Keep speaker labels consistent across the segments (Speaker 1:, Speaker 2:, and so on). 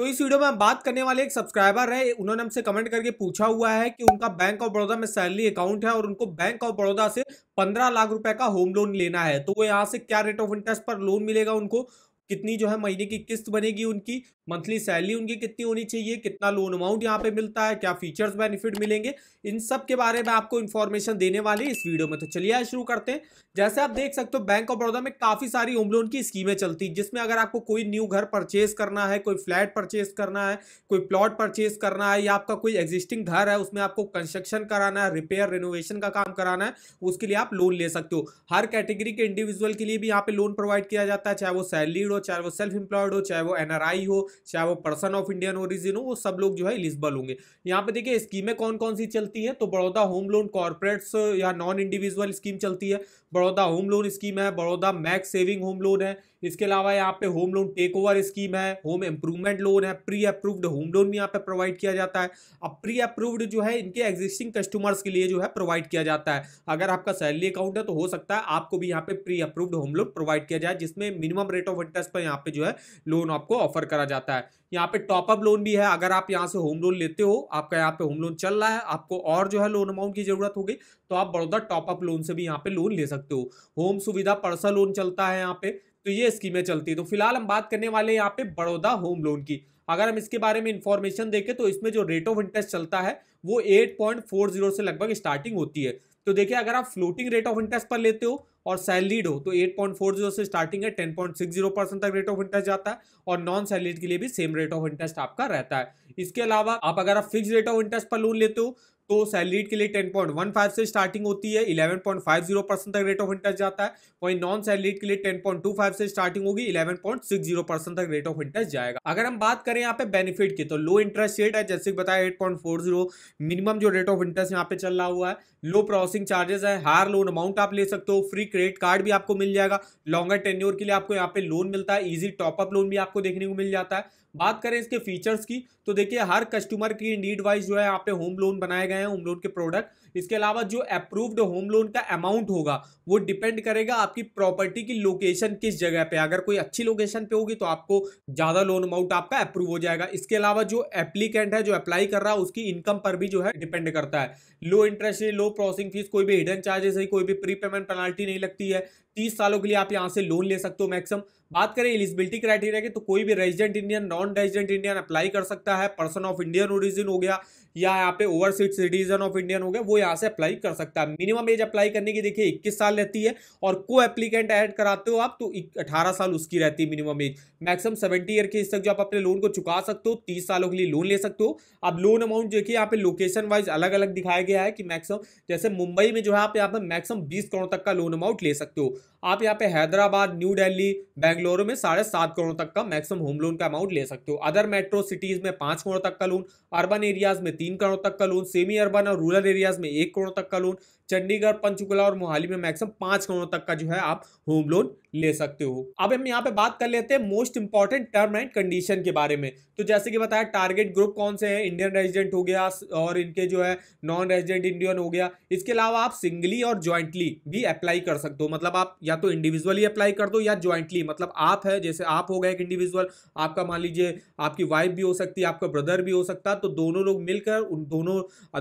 Speaker 1: तो इस वीडियो में हम बात करने वाले एक सब्सक्राइबर है उन्होंने हमसे कमेंट करके पूछा हुआ है कि उनका बैंक ऑफ बड़ौदा में सैलरी अकाउंट है और उनको बैंक ऑफ बड़ौदा से पंद्रह लाख रुपए का होम लोन लेना है तो वो यहाँ से क्या रेट ऑफ इंटरेस्ट पर लोन मिलेगा उनको कितनी जो है महीने की किस्त बनेगी उनकी मंथली सैलरी उनकी कितनी होनी चाहिए कितना लोन अमाउंट यहाँ पे मिलता है क्या फीचर्स बेनिफिट मिलेंगे इन सब के बारे में आपको इन्फॉर्मेशन देने वाले इस वीडियो में तो चलिए आज शुरू करते हैं जैसे आप देख सकते हो बैंक ऑफ बड़ौदा में काफ़ी सारी होम लोन की स्कीमें चलती जिसमें अगर आपको कोई न्यू घर परचेज करना है कोई फ्लैट परचेज करना है कोई प्लॉट परचेज करना है या आपका कोई एग्जिस्टिंग घर है उसमें आपको कंस्ट्रक्शन कराना है रिपेयर रिनोवेशन का काम कराना है उसके लिए आप लोन ले सकते हो हर कैटेगरी के इंडिविजुअल के लिए भी यहाँ पे लोन प्रोवाइड किया जाता है चाहे वो सैलरीड हो चाहे वो सेल्फ एम्प्लॉयड हो चाहे वो एनआरआई हो चाहे वो पर्सन ऑफ इंडियन ओरिजिन हो वो सब लोग जो है एलिजिबल होंगे यहाँ पे देखिए स्कीमें कौन कौन सी चलती है तो बड़ौदा होम लोन कॉरपोरेट्स या नॉन इंडिविजुअल स्कीम चलती है बड़ौदा होम लोन स्कीम है Baroda max saving home loan है इसके अलावा यहाँ पे home loan take over scheme है होम इम्प्रूवमेंट लोन है प्री अप्रूव्ड होम लोन भी यहाँ पे प्रोवाइड किया जाता है अब प्री अप्रूव्ड जो है इनके एग्जिस्टिंग कस्टमर्स के लिए जो है प्रोवाइड किया जाता है अगर आपका सैलरी अकाउंट है तो हो सकता है आपको भी यहाँ पे pre approved home loan provide किया जाए जिसमें मिनिमम रेट ऑफ इंटरेस्ट पर यहाँ पे जो है लोन आपको ऑफर करा जाता है यहाँ पे टॉपअप लोन भी है अगर आप यहाँ से होम लोन लेते हो आपका यहाँ पे होम लोन चल रहा है आपको और जो है लोन अमाउंट की जरूरत होगी तो आप बड़ौदा टॉपअप लोन से भी यहाँ पे लोन ले सकते हो होम सुविधा पर्सनल लोन चलता है यहाँ पे तो ये स्कीमें चलती है तो फिलहाल हम बात करने वाले यहाँ पे बड़ौदा होम लोन की अगर हम इसके बारे में इंफॉर्मेशन देखें तो इसमें जो रेट ऑफ इंटरेस्ट चलता है वो 8.40 से लगभग स्टार्टिंग होती है तो देखिए अगर आप फ्लोटिंग रेट ऑफ इंटरेस्ट पर लेते हो और सैलरीड हो तो 8.40 से स्टार्टिंग है 10.60 परसेंट तक रेट ऑफ इंटरेस्ट जाता है और नॉन सैलरीड के लिए भी सेम रेट ऑफ इंटरेस्ट आपका रहता है इसके अलावा आप अगर आप फिक्स रेट ऑफ इंटरेस्ट पर लोन लेते हो तो सैलरीड के लिए टेन पॉइंट वन फाइव से स्टार्टिंग होती है eleven point five zero percent तक रेट ऑफ इंटरेस्ट जाता है वहीं नॉन सैलरीड के लिए टेन पॉइंट टू फाइव से स्टार्टिंग होगी eleven point six zero percent तक रेट ऑफ इंटरेस्ट जाएगा अगर हम बात करें यहाँ पे बेनिफिट की तो लो इंटरेस्ट रेट है जैसे बताया eight point four zero minimum जो रेट ऑफ इंटरेस्ट यहाँ पे चल रहा हुआ है लो प्रोसेसिंग चार्जेस है हायर लोन अमाउंट आप ले सकते हो फ्री क्रेडिट कार्ड भी आपको मिल जाएगा लॉन्गर टेन्योर के लिए आपको यहाँ पे लोन मिलता है इजी टॉपअप लोन भी आपको देखने को मिल जाता है बात करें इसके फीचर्स की तो देखिए हर कस्टमर की नीड वाइज जो है यहाँ पे होम लोन बनाए गए हैं उमलून के प्रोडक्ट इसके अलावा जो अप्रूव्ड होम लोन का अमाउंट होगा वो डिपेंड करेगा आपकी प्रॉपर्टी की लोकेशन किस जगह पे अगर कोई अच्छी लोकेशन पे होगी तो आपको ज़्यादा लोन अमाउंट आपका अप्रूव हो जाएगा इसके अलावा जो एप्लीकेंट है जो अप्लाई कर रहा है उसकी इनकम पर भी जो है डिपेंड करता है low interest low processing fees कोई भी हिडन चार्जेस है कोई भी प्री पेमेंट पेनल्टी नहीं लगती है तीस सालों के लिए आप यहाँ से लोन ले सकते हो मैक्सिमम बात करें एलिजिबिलिटी क्राइटेरिया की तो कोई भी resident Indian non resident Indian apply कर सकता है पर्सन ऑफ इंडियन ओरिजिन हो गया या यहाँ पे ओवरसीज सिटीजन ऑफ इंडियन हो गया वो यहाँ से अप्लाई कर सकता है मिनिमम एज अप्लाई करने की देखिए इक्कीस साल रहती है और को एप्लीकेंट ऐड कराते हो आप तो अठारह साल उसकी रहती है minimum age maximum seventy year के इस तक जो आप अपने लोन को चुका सकते हो तीस सालों के लिए लोन ले सकते हो अब लोन अमाउंट देखिए यहाँ पे लोकेशन वाइज अलग अलग दिखाया गया है कि मैक्सिमम जैसे मुंबई में जो है आप यहाँ पर मैक्सिमम बीस करोड़ तक का लोन अमाउंट ले सकते हो आप यहाँ पे हैदराबाद न्यू दिल्ली बेंगलुरु में साढ़े सात करोड़ तक का मैक्सिमम होम लोन का अमाउंट ले सकते हो अदर मेट्रो सिटीज में पांच करोड़ तक का लोन अर्बन एरियाज में तीन करोड़ तक का लोन सेमी अर्बन और रूरल एरियाज में एक करोड़ तक का लोन चंडीगढ़ पंचकुला और मोहाली में मैक्सिमम पांच करोड़ तक का जो है आप होम लोन ले सकते हो अब हम यहाँ पे बात कर लेते हैं most important term and condition के बारे में तो जैसे कि बताया टारगेट ग्रुप कौन से हैं इंडियन रेजिडेंट हो गया और इनके जो है नॉन रेजिडेंट इंडियन हो गया इसके अलावा आप सिंगली और ज्वाइंटली भी अप्लाई कर सकते हो मतलब आप या तो इंडिविजुअली अप्लाई कर दो या ज्वाइंटली मतलब आप है जैसे आप हो गए एक इंडिविजुअल आपका मान लीजिए आपकी वाइफ भी हो सकती है आपका ब्रदर भी हो सकता है तो दोनों लोग मिलकर उन दोनों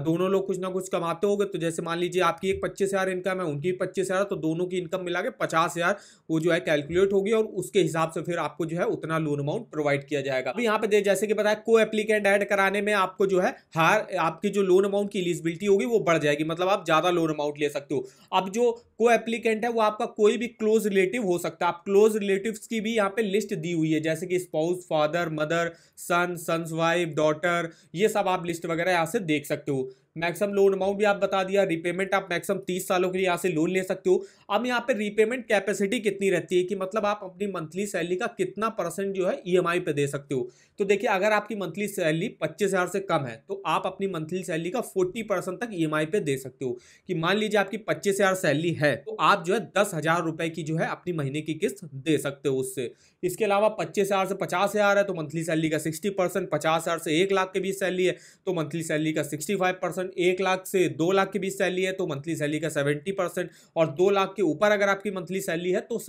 Speaker 1: दोनों लोग कुछ ना कुछ कमाते हो तो जैसे मान लीजिए आपकी एक पच्चीस इनकम है उनकी पच्चीस तो दोनों की इनकम मिला के पचास जो है कैलकुलेट होगी और उसके हिसाब से फिर आपको जो है उतना लोन अमाउंट प्रोवाइड किया जाएगा तो यहाँ पे जैसे कि बताया को एप्लीकेंट ऐड कराने में आपको जो है हार आपकी जो लोन अमाउंट की एलिजिबिलिटी होगी वो बढ़ जाएगी मतलब आप ज्यादा लोन अमाउंट ले सकते हो अब जो को एप्लीकेंट है वो आपका कोई भी क्लोज रिलेटिव हो सकता है आप क्लोज रिलेटिव की भी यहाँ पे लिस्ट दी हुई है जैसे कि spouse father mother son sons wife daughter ये सब आप लिस्ट वगैरह यहाँ से देख सकते हो मैक्सिमम लोन अमाउंट भी आप बता दिया रीपेमेंट आप मैक्सिमम तीस सालों के लिए यहाँ से लोन ले सकते हो अब यहाँ पे रीपेमेंट कैपेसिटी कितनी रहती है कि मतलब आप अपनी मंथली सैलरी का कितना परसेंट जो है ई e पे दे सकते हो तो देखिए अगर आपकी मंथली सैलरी पच्चीस हज़ार से कम है तो आप अपनी मंथली सैलरी का फोर्टी परसेंट तक ई e पे दे सकते हो कि मान लीजिए आपकी पच्चीस हज़ार सैलरी है तो आप जो है दस हज़ार रुपये की जो है अपनी महीने की किस्त दे सकते हो उससे इसके अलावा पच्चीस हज़ार से पचास हज़ार है तो मंथली सैलरी का सिक्सटी परसेंट पचास हज़ार से एक लाख के बीच सैलरी है तो मंथली सैलरी का सिक्सटी फाइव परसेंट परसेंट एक लाख से दो लाख के बीच सैलरी है तो मंथली सैलरी का सेवेंटी परसेंट और दो लाख के ऊपर अगर आपकी मंथली सैलरी है तो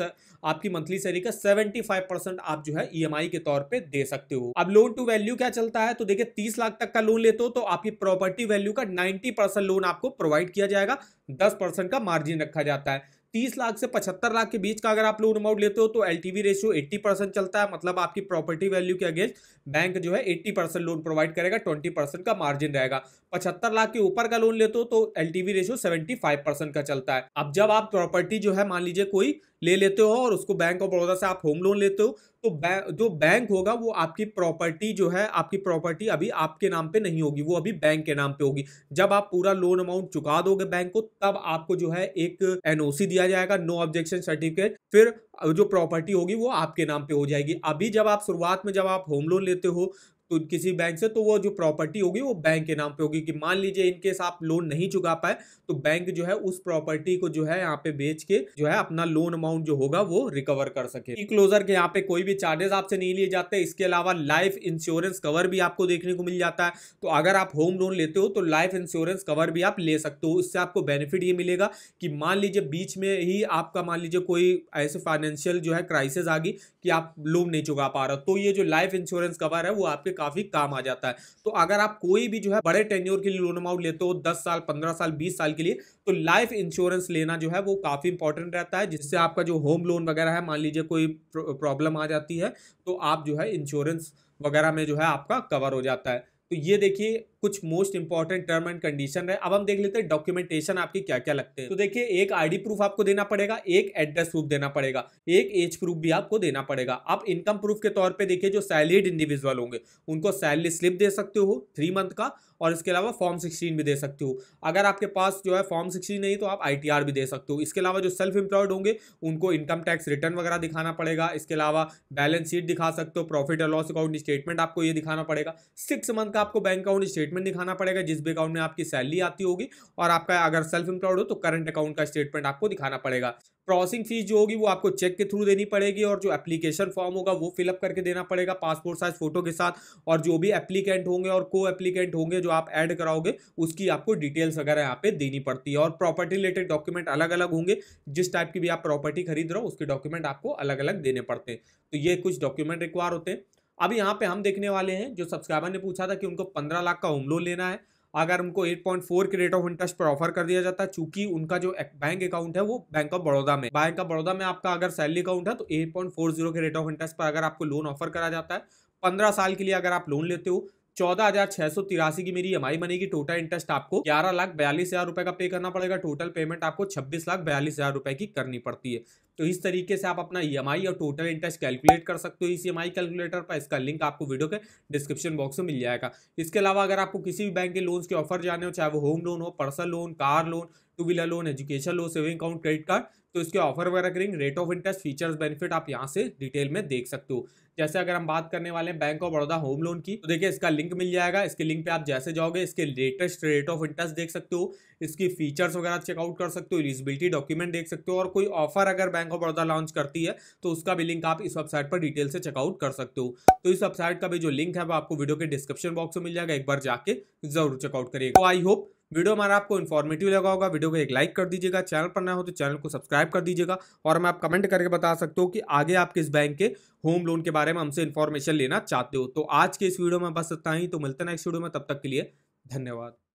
Speaker 1: आपकी मंथली सैलरी का सेवेंटी फाइव परसेंट आप जो है ईएमआई e के तौर पर दे सकते हो अब लोन टू वैल्यू क्या चलता है तो देखिए तीस लाख तक का लोन लेते हो तो आपकी प्रॉपर्टी वैल्यू का नाइन्टी लोन आपको प्रोवाइड किया जाएगा दस परसेंट का मार्जिन रखा जाता है 30 लाख से 75 लाख के बीच का अगर आप लोन अमाउंट लेते हो तो एल रेशियो एट्टी परसेंट चलता है मतलब आपकी प्रॉपर्टी वैल्यू के अगेंस्ट बैंक जो है एट्टी परसेंट लोन प्रोवाइड करेगा ट्वेंटी परसेंट का मार्जिन रहेगा पचहत्तर लाख के ऊपर का लोन लेते हो तो L ratio seventy five percent का चलता है अब जब आप प्रॉपर्टी जो है मान लीजिए कोई ले लेते हो और उसको बैंक ऑफ बड़ौदा से आप होम लोन लेते हो तो बै, जो बैंक होगा वो आपकी प्रॉपर्टी जो है आपकी प्रॉपर्टी अभी आपके नाम पे नहीं होगी वो अभी बैंक के नाम पे होगी जब आप पूरा लोन अमाउंट चुका दोगे बैंक को तब आपको जो है एक एनओसी दिया जाएगा नो ऑब्जेक्शन सर्टिफिकेट फिर जो प्रॉपर्टी होगी वो आपके नाम पे हो जाएगी अभी जब आप शुरुआत में जब आप होम लोन लेते हो तो किसी बैंक से तो वो जो प्रॉपर्टी होगी वो बैंक के नाम पे होगी कि मान लीजिए इनकेस आप लोन नहीं चुका पाए तो बैंक जो है उस प्रॉपर्टी को जो है यहाँ पे बेच के जो है अपना लोन अमाउंट जो होगा वो रिकवर कर सके क्लोजर e के यहाँ पे कोई भी चार्जेस आपसे नहीं लिए जाते इसके अलावा लाइफ इंश्योरेंस कवर भी आपको देखने को मिल जाता है तो अगर आप होम लोन लेते हो तो लाइफ इंश्योरेंस कवर भी आप ले सकते हो उससे आपको बेनिफिट ये मिलेगा कि मान लीजिए बीच में ही आपका मान लीजिए कोई ऐसे फाइनेंशियल जो है क्राइसिस आ गई कि आप लोन नहीं चुका पा रहे हो तो ये जो लाइफ इंश्योरेंस कवर है वो आपके काफी काम आ जाता है तो अगर आप कोई भी जो है बड़े टेन्योर के लिए लोन अमाउंट लेते हो दस साल पंद्रह साल बीस साल के लिए तो लाइफ इंश्योरेंस लेना जो है वो काफी इंपॉर्टेंट रहता है जिससे आपका जो होम लोन वगैरह है मान लीजिए कोई प्रॉब्लम आ जाती है तो आप जो है इंश्योरेंस वगैरह में जो है आपका कवर हो जाता है तो ये देखिए कुछ most important term and condition है अब हम देख लेते हैं डॉक्यूमेंटेशन आपकी क्या क्या लगते हैं तो देखिए एक आईडी प्रूफ आपको देना पड़ेगा एक एड्रेस प्रूफ देना पड़ेगा एक एज प्रूफ भी आपको देना पड़ेगा आप इनकम प्रूफ के तौर पर देखिए जो सैलरीड इंडिविजुअल होंगे उनको सैलरी स्लिप दे सकते हो थ्री मंथ का और इसके अलावा फॉर्म सिक्सटीन भी दे सकते हो अगर आपके पास जो है फॉर्म सिक्सटीन नहीं तो आप आई भी दे सकते हो इसके अलावा जो सेल्फ एम्प्लॉयड होंगे उनको इनकम टैक्स रिटर्न वगैरह दिखाना पड़ेगा इसके अलावा बैलेंस शीट दिखा सकते हो प्रॉफिट और लॉस अकाउंट स्टेटमेंट आपको ये दिखाना पड़ेगा सिक्स मंथ का आपको बैंक अकाउंट स्टेटमेंट दिखाना पड़ेगा जिस भी अकाउंट में आपकी सैलरी आती होगी और आपका अगर सेल्फ एम्प्लॉयड हो तो करंट अकाउंट का स्टेटमेंट आपको दिखाना पड़ेगा प्रोसेसिंग फीस जो होगी वो आपको चेक के थ्रू देनी पड़ेगी और जो एप्लीकेशन फॉर्म होगा वो फिलअप करके देना पड़ेगा पासपोर्ट साइज फोटो के साथ और जो भी एप्लीकेंट होंगे और को एप्लीकेंट होंगे जो आप ऐड कराओगे उसकी आपको डिटेल्स वगैरह यहाँ पे देनी पड़ती है और प्रॉपर्टी रिलेटेड डॉक्यूमेंट अलग अलग होंगे जिस टाइप की भी आप प्रॉपर्टी खरीद रहे हो उसके डॉक्यूमेंट आपको अलग अलग देने पड़ते हैं तो ये कुछ डॉक्यूमेंट रिक्वायर होते हैं अब यहाँ पे हम देखने वाले हैं जो सब्सक्राइबर ने पूछा था कि उनको पंद्रह लाख का होम लोन लेना है अगर उनको 8.4 पॉइंट फोर के रेट ऑफ इंटरेस्ट पर ऑफर कर दिया जाता है चूंकि उनका जो बैंक अकाउंट है वो बैंक ऑफ बड़ौदा में बैंक ऑफ बड़ौदा में आपका अगर सैलरी अकाउंट है तो 8.40 के रेट ऑफ इंटरेस्ट पर अगर आपको लोन ऑफर करा जाता है पंद्रह साल के लिए अगर आप लोन लेते हो चौदह हजार छह सौ तिरासी की मेरी एमआई बनेगी टोटल इंटरेस्ट आपको ग्यारह लाख बयालीस हजार रुपए का पे करना पड़ेगा टोटल पेमेंट आपको छब्बीस लाख बयालीस हजार रुपए की करनी पड़ती है तो इस तरीके से आप अपना ई e और टोटल इंटरेस्ट कैलकुलेट कर सकते हो इस ई e कैलकुलेटर पर इसका लिंक आपको वीडियो के डिस्क्रिप्शन बॉक्स में मिल जाएगा इसके अलावा अगर आपको किसी भी बैंक के लोन्स के ऑफर जाने हो चाहे वो होम लोन हो personal loan car loan two wheeler loan education loan saving account credit card तो इसके ऑफर वगैरह करेंगे rate of interest features benefit आप यहाँ से डिटेल में देख सकते हो जैसे अगर हम बात करने वाले हैं bank of Baroda home loan की तो देखिए इसका लिंक मिल जाएगा इसके लिंक पे आप जैसे जाओगे इसके लेटेस्ट रेट ऑफ इंटरेस्ट देख सकते हो इसकी फीचर्स वगैरह चेकआउट कर सकते हो एलिजिबिलिटी डॉक्यूमेंट देख सकते हो और कोई ऑफर अगर बैंक ऑफ बड़ौदा लॉन्च करती है तो उसका भी लिंक आप इस वेबसाइट पर डिटेल से चेकआउट कर सकते हो तो इस वेबसाइट का भी जो लिंक है वो आपको वीडियो के डिस्क्रिप्शन बॉक्स में मिल जाएगा एक बार जाके जरूर चेकआउट करिएगा तो आई होप वीडियो हमारा आपको इन्फॉर्मेटिव लगा होगा वीडियो को एक लाइक कर दीजिएगा चैनल पर ना हो तो चैनल को सब्सक्राइब कर दीजिएगा और मैं आप कमेंट करके बता सकते हो कि आगे आप किस बैंक के होम लोन के बारे में हमसे इन्फॉर्मेशन लेना चाहते हो तो आज के इस वीडियो में बस इतना ही तो मिलते हैं नेक्स्ट वीडियो में तब तक के लिए धन्यवाद